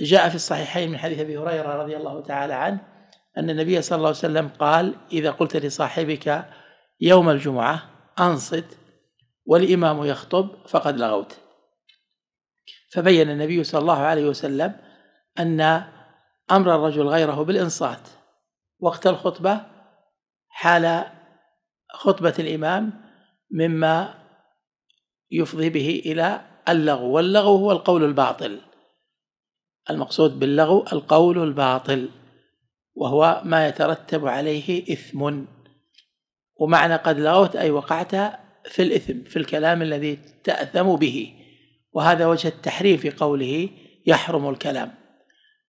جاء في الصحيحين من حديث ابي هريره رضي الله تعالى عنه ان النبي صلى الله عليه وسلم قال اذا قلت لصاحبك يوم الجمعه انصت والامام يخطب فقد لغوت فبين النبي صلى الله عليه وسلم ان امر الرجل غيره بالانصات وقت الخطبه حال خطبه الامام مما يفضي به الى اللغو واللغو هو القول الباطل المقصود باللغو القول الباطل وهو ما يترتب عليه إثم ومعنى قد لغوت أي وقعت في الإثم في الكلام الذي تأثم به وهذا وجه التحريف في قوله يحرم الكلام